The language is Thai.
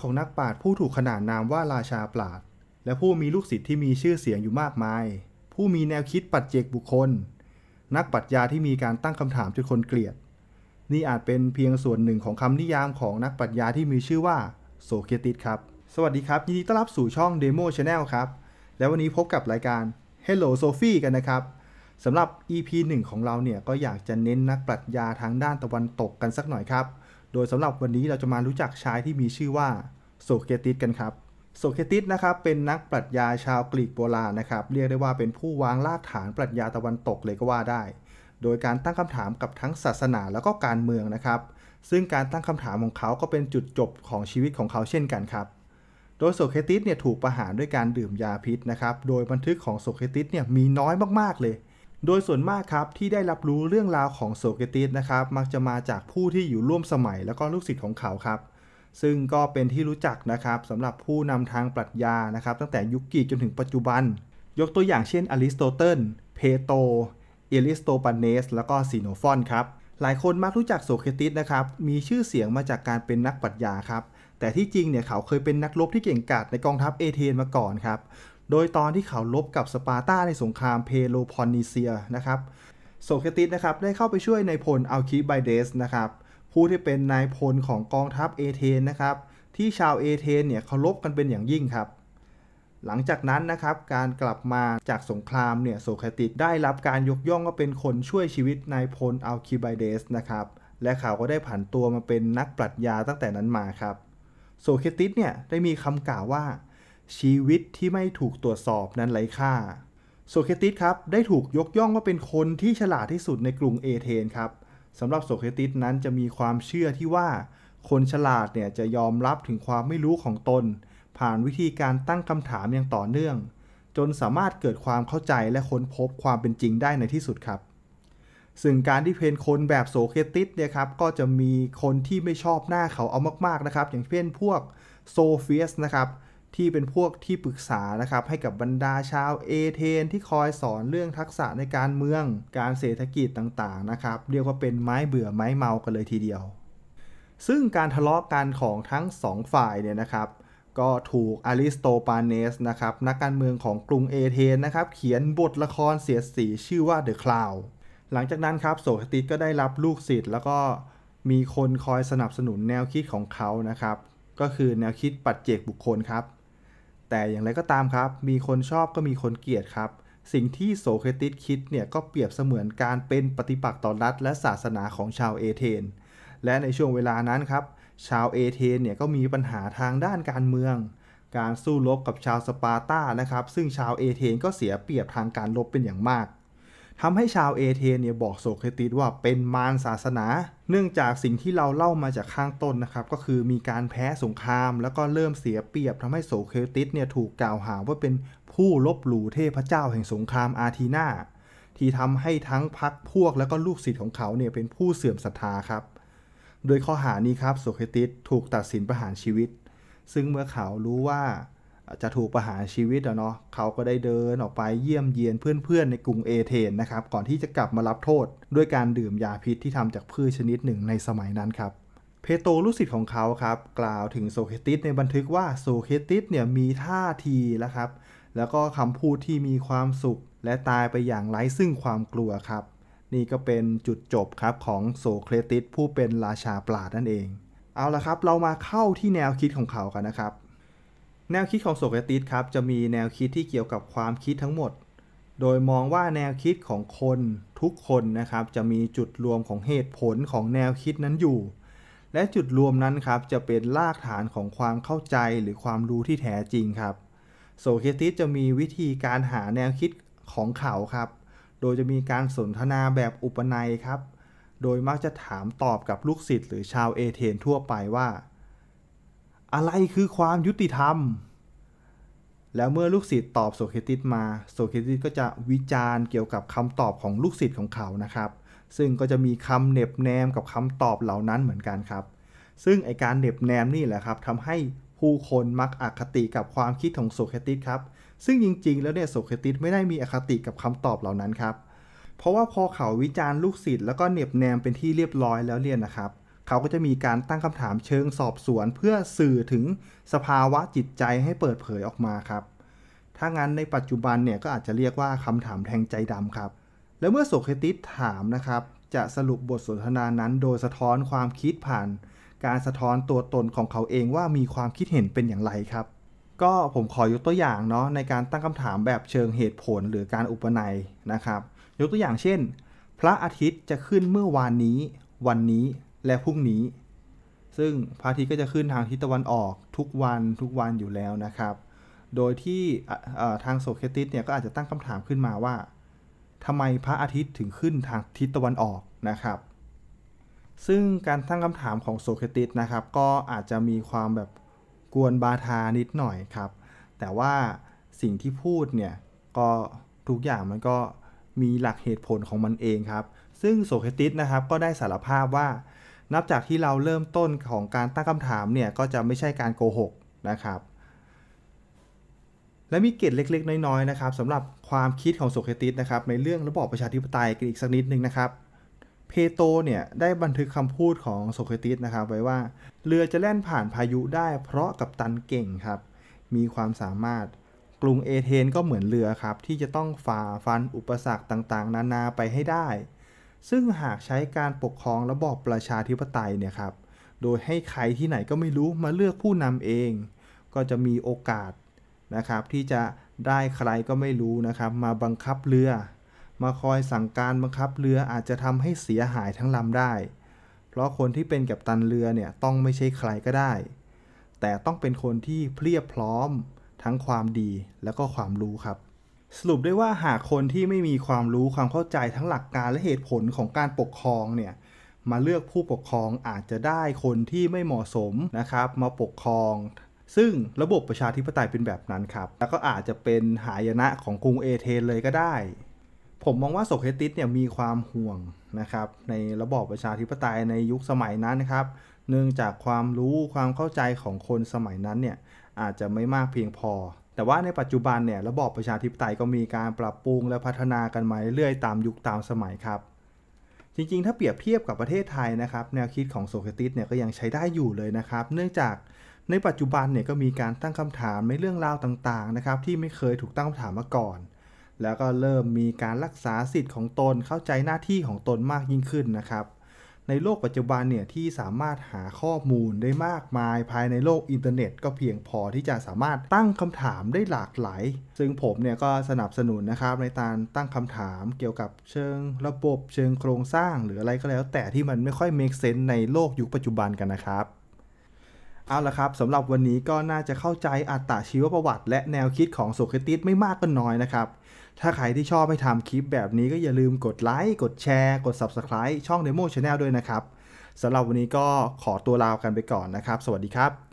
ของนักปราชญ์ผู้ถูกขนานนามว่าราชาปราชญ์และผู้มีลูกศิษย์ที่มีชื่อเสียงอยู่มากมาย ผู้มีแนวคิดปัจเจกบุคคล นักปรัชญาที่มีการตั้งคำถามจนคนเกลียด นี่อาจเป็นเพียงส่วนหนึ่งของคำนิยามของนักปรัชญาที่มีชื่อว่าโสเคติสครับ สวัสดีครับ ยินดีต้อนรับสู่ช่อง Demo Channel ครับ และวันนี้พบกับรายการ Hello Sophie กันนะครับสำหรับ EP 1ของเราเนี่ยก็อยากจะเน้นนักปรัชญาทางด้านตะวันตกกันสักหน่อยครับ โดยสำหรับวันนี้เราจะมารู้จักชายที่มีชื่อว่าโซเครติสกันครับโซเครติสนะครับเป็นนักปรัชญาชาวกรีกโบราณนะครับ เรียกได้ว่าเป็นผู้วางรากฐานปรัชญาตะวันตกเลยก็ว่าได้ โดยการตั้งคำถามกับทั้งศาสนาแล้วก็การเมืองนะครับ ซึ่งการตั้งคำถามของเขาก็เป็นจุดจบของชีวิตของเขาเช่นกันครับ โดยโซเครติสเนี่ยถูกประหารด้วยการดื่มยาพิษนะครับ โดยบันทึกของโซเครติสเนี่ยมีน้อยมากๆเลย โดยส่วนมากครับที่ได้รับรู้เรื่องราวของโซเครติสนะครับ มักจะมาจากผู้ที่อยู่ร่วมสมัยแล้วก็ลูกศิษย์ของเขาครับซึ่งก็เป็นที่รู้จักนะครับสำหรับผู้นำทางปรัชญานะครับ ตั้งแต่ยุคกีจนถึงปัจจุบัน ยกตัวอย่างเช่นอริสโตเติลเพโตเอลิสโตปานเนสแล้วก็ซีโนฟอนครับหลายคนมักรู้จักโสเครติสนะครับ มีชื่อเสียงมาจากการเป็นนักปรัชญาครับ แต่ที่จริงเนี่ยเขาเคยเป็นนักรบที่เก่งกาจในกองทัพเอเธนมาก่อนครับ โดยตอนที่เขารบกับสปาร์ตาในสงครามเพโลพอนนีเซียนะครับ โสเครติสนะครับได้เข้าไปช่วยในพลอัลคิไบเดสนะครับผู้ที่เป็นนายพลของกองทัพเอเธนนะครับที่ชาวเอเธนเนี่ยเคารพกันเป็นอย่างยิ่งครับ หลังจากนั้นนะครับการกลับมาจากสงครามเนี่ยโสครติสได้รับการยกย่องว่าเป็นคนช่วยชีวิตนายพลอัลคิไบเดสนะครับและเขาก็ได้ผันตัวมาเป็นนักปรัชญาตั้งแต่นั้นมาครับโสเคติสเนี่ยได้มีคำกล่าวว่าชีวิตที่ไม่ถูกตรวจสอบนั้นไร้ค่าโสเคติสครับได้ถูกยกย่องว่าเป็นคนที่ฉลาดที่สุดในกรุงเอเธนครับสำหรับโสเครติสนั้นจะมีความเชื่อที่ว่า คนฉลาดเนี่ยจะยอมรับถึงความไม่รู้ของตน ผ่านวิธีการตั้งคำถามอย่างต่อเนื่อง จนสามารถเกิดความเข้าใจและค้นพบความเป็นจริงได้ในที่สุดครับ ซึ่งการที่เพนคนแบบโสเครติสเนี่ยครับก็จะมีคนที่ไม่ชอบหน้าเขาเอามากๆนะครับอย่างเช่นพวกโซเฟียสนะครับที่เป็นพวกที่ปรึกษานะครับให้กับบรรดาชาวเอเธนที่คอยสอนเรื่องทักษะในการเมืองการเศรษฐกิจต่างๆนะครับเรียกว่าเป็นไม้เบื่อไม้เมากันเลยทีเดียว ซึ่งการทะเลาะกันของทั้ง2ฝ่ายเนี่ยนะครับก็ถูกอริสโตปาเนสนะครับนักการเมืองของกรุงเอเธนนะครับเขียนบทละครเสียสีชื่อว่าเดอะคลาวหลังจากนั้นครับโสติสก็ได้รับลูกศิษย์แล้วก็มีคนคอยสนับสนุนแนวคิดของเขานะครับก็คือแนวคิดปัจเจกบุคคลครับแต่อย่างไรก็ตามครับ มีคนชอบก็มีคนเกลียดครับ สิ่งที่โสเครติสคิดเนี่ยก็เปรียบเสมือนการเป็นปฏิปักษ์ต่อรัฐและศาสนาของชาวเอเธนและในช่วงเวลานั้นครับชาวเอเธนเนี่ยก็มีปัญหาทางด้านการเมือง การสู้รบกับชาวสปาร์ตานะครับ ซึ่งชาวเอเธนก็เสียเปรียบทางการรบเป็นอย่างมากทำให้ชาวเอเธนเนี่ยบอกโสเครติสว่าเป็นมารศาสนา เนื่องจากสิ่งที่เราเล่ามาจากข้างต้นนะครับ ก็คือมีการแพ้สงคราม แล้วก็เริ่มเสียเปรียบ ทำให้โสเครติสเนี่ยถูกกล่าวหาว่าเป็นผู้ลบหลู่เทพเจ้าแห่งสงครามอาทีนาที่ทำให้ทั้งพักพวกและก็ลูกศิษย์ของเขาเนี่ยเป็นผู้เสื่อมศรัทธาครับโดยข้อหานี้ครับโสเครติสถูกตัดสินประหารชีวิต ซึ่งเมื่อเขารู้ว่าจะถูกประหารชีวิตอะเนาะเขาก็ได้เดินออกไปเยี่ยมเยียนเพื่อนๆ ในกรุงเอเธนนะครับ ก่อนที่จะกลับมารับโทษ ด้วยการดื่มยาพิษที่ทำจากพืชชนิดหนึ่งในสมัยนั้นครับ เพโตลูกศิษย์ของเขาครับ กล่าวถึงโซเคติสในบันทึกว่าโซเคติสเนี่ยมีท่าทีแล้วครับ แล้วก็คำพูดที่มีความสุข และตายไปอย่างไร้ซึ่งความกลัวครับ นี่ก็เป็นจุดจบครับของโซเคติสผู้เป็นราชาปราดนั่นเอง เอาละครับ เรามาเข้าที่แนวคิดของเขากันนะครับแนวคิดของโสกติสครับ จะมีแนวคิดที่เกี่ยวกับความคิดทั้งหมด โดยมองว่าแนวคิดของคนทุกคนนะครับจะมีจุดรวมของเหตุผลของแนวคิดนั้นอยู่ และจุดรวมนั้นครับจะเป็นรากฐานของความเข้าใจหรือความรู้ที่แท้จริงครับโสเคติสจะมีวิธีการหาแนวคิดของเขาครับ โดยจะมีการสนทนาแบบอุปนัยครับ โดยมักจะถามตอบกับลูกศิษย์หรือชาวเอเธนทั่วไปว่าอะไรคือความยุติธรรม แล้วเมื่อลูกศิษย์ตอบโสเคติสมา โสเคติสก็จะวิจารณ์เกี่ยวกับคำตอบของลูกศิษย์ของเขานะครับ ซึ่งก็จะมีคำเน็บแนมกับคำตอบเหล่านั้นเหมือนกันครับ ซึ่งไอการเน็บแนมนี่แหละครับทำให้ผู้คนมักอคติกับความคิดของโสเคติสครับ ซึ่งจริง ๆ แล้วเนี่ยโสเคติสไม่ได้มีอคติกับคำตอบเหล่านั้นครับ เพราะว่าพอเขาวิจารณ์ลูกศิษย์แล้วก็เน็บแนมเป็นที่เรียบร้อยแล้วเรียนนะครับเขาก็จะมีการตั้งคำถามเชิงสอบสวน เพื่อสื่อถึงสภาวะจิตใจให้เปิดเผยออกมาครับ ถ้างั้นในปัจจุบันเนี่ยก็อาจจะเรียกว่าคำถามแทงใจดำครับ แล้วเมื่อโสเคติสถามนะครับ จะสรุปบทสนทนานั้น โดยสะท้อนความคิดผ่าน การสะท้อนตัวตนของเขาเองว่ามีความคิดเห็นเป็นอย่างไรครับ ก็ผมขอยกตัวอย่างเนาะในการตั้งคำถามแบบเชิงเหตุผลหรือการอุปนัยนะครับ ยกตัวอย่างเช่น พระอาทิตย์จะขึ้นเมื่อวานนี้วันนี้และพรุ่งนี้ ซึ่งพระอาทิตย์ก็จะขึ้นทางทิศตะวันออก ทุกวัน ทุกวันอยู่แล้วนะครับ โดยที่ทางโซเคติสเนี่ยก็อาจจะตั้งคำถามขึ้นมาว่าทำไมพระอาทิตย์ถึงขึ้นทางทิศตะวันออกนะครับ ซึ่งการตั้งคำถามของโซเคติสนะครับ ก็อาจจะมีความแบบกวนบาทานิดหน่อยครับ แต่ว่าสิ่งที่พูดเนี่ยก็ทุกอย่างมันก็มีหลักเหตุผลของมันเองครับ ซึ่งโซเคติสนะครับก็ได้สารภาพว่านับจากที่เราเริ่มต้นของการตั้งคำถามเนี่ย ก็จะไม่ใช่การโกหกนะครับ และมีเกตเล็กๆ น้อยๆนะครับสำหรับความคิดของโซเครติสนะครับ ในเรื่องระบอบประชาธิปไตยกันอีกสักนิดนึงนะครับ เพโตเนี่ยได้บันทึกคำพูดของโซเครติสนะครับ ไว้ว่าเรือจะแล่นผ่านพายุได้เพราะกับตันเก่งครับมีความสามารถ กรุงเอเธนก็เหมือนเรือครับที่จะต้องฝ่าฟันอุปสรรคต่างๆ นานาไปให้ได้ซึ่งหากใช้การปกครองระบอบประชาธิปไตยเนี่ยครับ โดยให้ใครที่ไหนก็ไม่รู้มาเลือกผู้นำเอง ก็จะมีโอกาสนะครับ ที่จะได้ใครก็ไม่รู้นะครับ มาบังคับเรือ มาคอยสั่งการบังคับเรืออาจจะทำให้เสียหายทั้งลำได้ เพราะคนที่เป็นกับตันเรือเนี่ยต้องไม่ใช่ใครก็ได้ แต่ต้องเป็นคนที่เพียบพร้อมทั้งความดีและก็ความรู้ครับสรุปได้ว่าหากคนที่ไม่มีความรู้ความเข้าใจทั้งหลักการและเหตุผลของการปกครองเนี่ยมาเลือกผู้ปกครองอาจจะได้คนที่ไม่เหมาะสมนะครับมาปกครอง ซึ่งระบบประชาธิปไตยเป็นแบบนั้นครับแล้วก็อาจจะเป็นหายนะของกรุงเอเธนเลยก็ได้ ผมมองว่าโสเคติสเนี่ยมีความห่วงนะครับในระบอบประชาธิปไตยในยุคสมัยนั้นนะครับเนื่องจากความรู้ความเข้าใจของคนสมัยนั้นเนี่ยอาจจะไม่มากเพียงพอแต่ว่าในปัจจุบันเนี่ยระบอบประชาธิปไตยก็มีการปรับปรุงและพัฒนากันมาเรื่อยๆตามยุคตามสมัยครับ จริงๆ ถ้าเปรียบเทียบกับประเทศไทยนะครับ แนวคิดของโซเครติสเนี่ยก็ยังใช้ได้อยู่เลยนะครับ เนื่องจากในปัจจุบันเนี่ยก็มีการตั้งคำถามในเรื่องราวต่างๆนะครับที่ไม่เคยถูกตั้งคำถามมาก่อน แล้วก็เริ่มมีการรักษาสิทธิ์ของตนเข้าใจหน้าที่ของตนมากยิ่งขึ้นนะครับในโลกปัจจุบันเนี่ยที่สามารถหาข้อมูลได้มากมายภายในโลกอินเทอร์เน็ตก็เพียงพอที่จะสามารถตั้งคำถามได้หลากหลายซึ่งผมเนี่ยก็สนับสนุนนะครับในการตั้งคำถามเกี่ยวกับเชิงระบบเชิงโครงสร้างหรืออะไรก็แล้ว แต่ที่มันไม่ค่อย make sense ในโลกยุคปัจจุบันกันนะครับ เอาละครับสำหรับวันนี้ก็น่าจะเข้าใจอัตตาชีวประวัติและแนวคิดของโสเครติสไม่มากก็น้อยนะครับถ้าใครที่ชอบให้ทำคลิปแบบนี้ก็อย่าลืมกดไลค์ กดแชร์ กด Subscribe ช่อง Demo Channel ด้วยนะครับสำหรับวันนี้ก็ขอตัวลากันไปก่อนนะครับ สวัสดีครับ